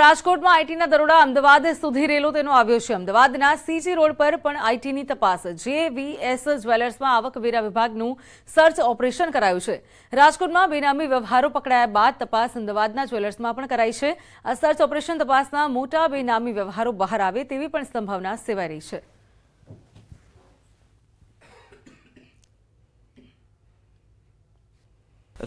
રાજકોટમાં આઈટીના દરોડા અમદાવાદ સુધી રેલો તેનો આવ્યો છે અમદાવાદના સીજી રોડ પર પણ આઈટીની તપાસ જેવીએસ જ્વેલર્સમાં આવકવેરા વિભાગનું સર્ચ ઓપરેશન કરાયું છે રાજકોટમાં બેનામી વ્યવહારો પકડાયા બાદ તપાસ અમદાવાદના જ્વેલર્સમાં પણ કરાઈ છે આ સર્ચ ઓપરેશન તપાસના મોટા બેનામી વ્યવહારો બહાર આવે તેવી પણ સંભાવના સેવાઈ રહી છે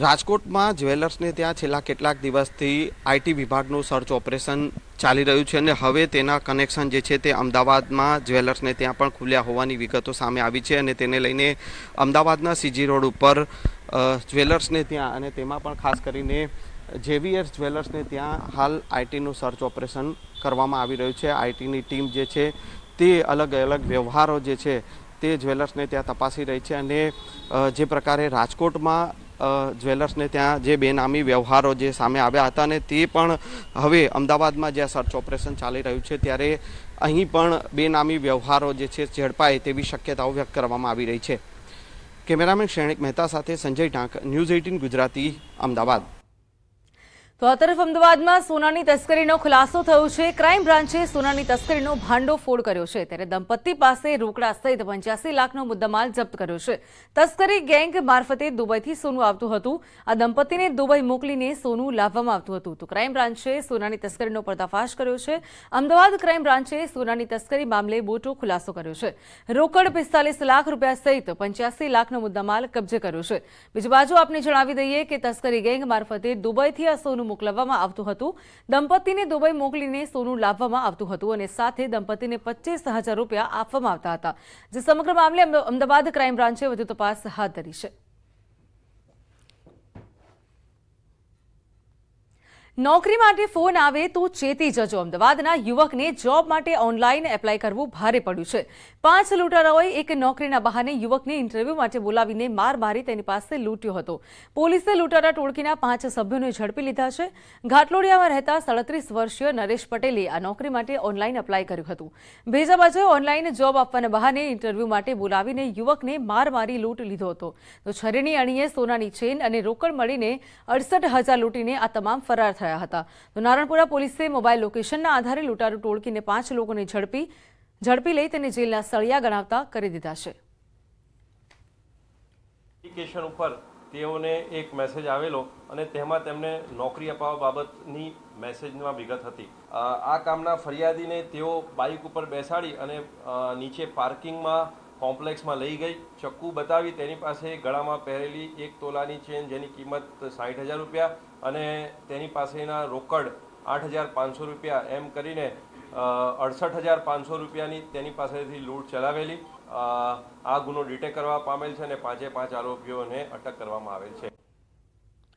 રાજકોટમાં જ્વેલર્સને ત્યાં છેલ્લા કેટલાક દિવસથી આઈટી વિભાગનું સર્ચ ઓપરેશન ચાલી રહ્યું છે અને હવે તેના કનેક્શન જે છે તે અમદાવાદમાં જ્વેલર્સને ત્યાં પણ ખુલ્યા હોવાની વિગતો સામે આવી છે અને તેને લઈને અમદાવાદના સીજી રોડ ઉપર જ્વેલર્સને ત્યાં અને તેમાં પણ ખાસ કરીને જેવીએસ જ્વેલર્સને ત્યાં હાલ આઈટીનું સર્ચ ઓપરેશન કરવામાં આવી રહ્યું છે આઈટીની ટીમ જે છે તે અલગ અલગ વ્યવહારો જે છે તે જ્વેલર્સને ત્યાં તપાસી રહી છે અને જે પ્રકારે રાજકોટમાં જ્વેલર્સને ત્યાં જે બેનામી વ્યવહારો જે સામે આવ્યા હતા અને તે પણ હવે અમદાવાદમાં જ્યાં સર્ચ ઓપરેશન ચાલી રહ્યું છે ત્યારે અહીં પણ બેનામી વ્યવહારો જે છે ઝડપાય તેવી શક્યતાઓ વ્યક્ત કરવામાં આવી રહી છે કેમેરામેન શ્રેણિક મહેતા સાથે સંજય ઢાંક ન્યૂઝ એઇટીન ગુજરાતી અમદાવાદ તો આ તરફ અમદાવાદમાં સોનાની તસ્કરીનો ખુલાસો થયો છે ક્રાઇમ બ્રાન્ચે સોનાની તસ્કરીનો ભાંડોફોડ કર્યો છે ત્યારે દંપતિ પાસે રોકડા સહિત પંચ્યાસી લાખનો મુદ્દામાલ જપ્ત કર્યો છે તસ્કરી ગેંગ મારફતે દુબઈથી સોનું આવતું હતું આ દંપતીને દુબઈ મોકલીને સોનું લાવવામાં આવતું હતું તો ક્રાઇમ બ્રાન્ચે સોનાની તસ્કરીનો પર્દાફાશ કર્યો છે અમદાવાદ ક્રાઇમ બ્રાન્ચે સોનાની તસ્કરી મામલે મોટો ખુલાસો કર્યો છે રોકડ પિસ્તાલીસ લાખ રૂપિયા સહિત પંચ્યાસી લાખનો મુદ્દામાલ કબજે કર્યો છે બીજી બાજુ આપને જણાવી દઈએ કે તસ્કરી ગેંગ મારફતે દુબઈથી આ સોનું સોનું મોકલવામાં આવતું હતું દંપતીને દુબઈ મોકલીને સોનું લાવવામાં આવતું હતું અને સાથે દંપતીને પચીસ રૂપિયા આપવામાં આવતા હતા જે સમગ્ર મામલે અમદાવાદ ક્રાઇમ બ્રાન્ચે વધુ તપાસ હાથ ધરી છે નોકરી માટે ફોન આવે તો ચેતી જજો અમદાવાદના યુવકને જોબ માટે ઓનલાઈન એપ્લાય કરવું ભારે પડ્યું છે પાંચ લૂંટારાઓએ એક નોકરીના બહાને યુવકને ઇન્ટરવ્યૂ માટે બોલાવીને માર મારી તેની પાસે લૂંટ્યો હતો પોલીસે લૂંટારા ટોળકીના પાંચ સભ્યોને ઝડપી લીધા છે ઘાટલોડિયામાં રહેતા સાડત્રીસ વર્ષીય નરેશ પટેલે આ નોકરી માટે ઓનલાઈન એપ્લાય કર્યું હતું બીજા બાજુ ઓનલાઈન જોબ આપવાના બહાને ઇન્ટરવ્યૂ માટે બોલાવીને યુવકને માર મારી લૂંટ લીધો હતો તો છરીની અણીએ સોનાની ચેન અને રોકડ મળીને અડસઠ હજાર લૂંટીને આ તમામ ફરાર થયા હતા તો નારણપુરા પોલીસે મોબાઈલ લોકેશનના આધારે લૂંટારૂ ટોળકીને પાંચ લોકોને ઝડપી ઝડપી લઈ તેને જેલના સળિયા ગણાવતા કરી દીધા છે એપ્લિકેશન ઉપર તેઓને એક મેસેજ આવેલો અને તેમાં તેમને નોકરી અપાવવા બાબતની મેસેજમાં વિગત હતી આ કામના ફરિયાદીને તેઓ બાઇક ઉપર બેસાડી અને નીચે પાર્કિંગમાં કોમ્પ્લેક્સમાં લઈ ગઈ ચક્કુ બતાવી તેની પાસે ગળામાં પહેરેલી એક તોલાની ચેન જેની કિંમત સાઠ હજાર રૂપિયા અને તેની પાસેના રોકડ આઠ હજાર પાંચસો રૂપિયા એમ કરીને અડસઠ હજાર પાંચસો રૂપિયાની તેની પાસેથી લૂંટ ચલાવેલી આ ગુનો ડિટેક્ટ કરવા પામેલ છે અને પાંચે પાંચ આરોપીઓને અટક કરવામાં આવેલ છે